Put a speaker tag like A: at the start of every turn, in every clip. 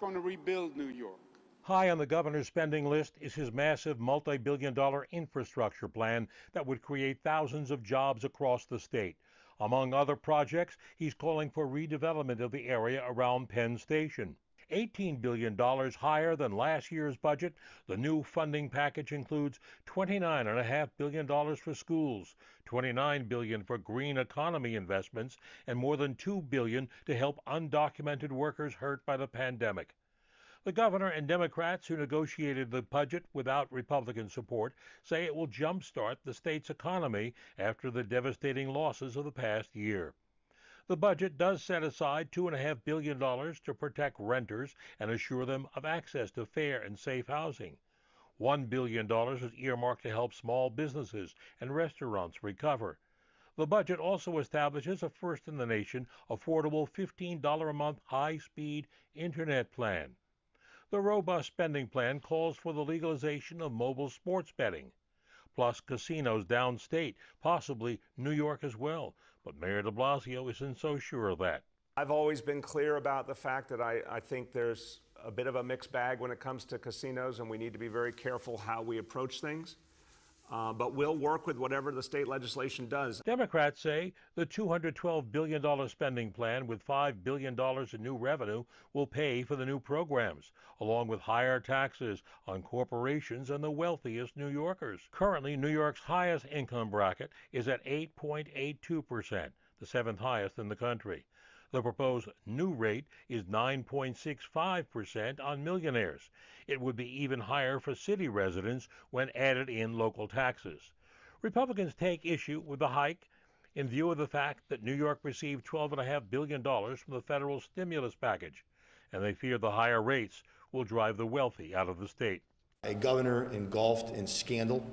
A: going to rebuild New York.
B: High on the governor's spending list is his massive multi billion dollar infrastructure plan that would create thousands of jobs across the state. Among other projects, he's calling for redevelopment of the area around Penn Station. $18 billion higher than last year's budget. The new funding package includes $29.5 billion for schools, $29 billion for green economy investments, and more than $2 billion to help undocumented workers hurt by the pandemic. The governor and Democrats who negotiated the budget without Republican support say it will jumpstart the state's economy after the devastating losses of the past year. The budget does set aside $2.5 billion to protect renters and assure them of access to fair and safe housing. $1 billion is earmarked to help small businesses and restaurants recover. The budget also establishes a first in the nation affordable $15 a month high speed internet plan. The robust spending plan calls for the legalization of mobile sports betting plus casinos downstate, possibly New York as well. But Mayor de Blasio isn't so sure of that.
A: I've always been clear about the fact that I, I think there's a bit of a mixed bag when it comes to casinos, and we need to be very careful how we approach things. Uh, but we'll work with whatever the state legislation does. Democrats say
B: the $212 billion spending plan with $5 billion in new revenue will pay for the new programs, along with higher taxes on corporations and the wealthiest New Yorkers. Currently, New York's highest income bracket is at 8.82%, the seventh highest in the country. The proposed new rate is 9.65% on millionaires. It would be even higher for city residents when added in local taxes. Republicans take issue with the hike in view of the fact that New York received $12.5 billion from the federal stimulus package, and they fear the higher rates will drive the wealthy out of the state. A governor engulfed in scandal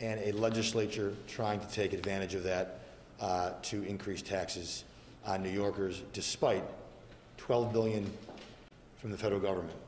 B: and a legislature trying to take advantage of that uh, to increase taxes on New Yorkers despite 12 billion from the federal government.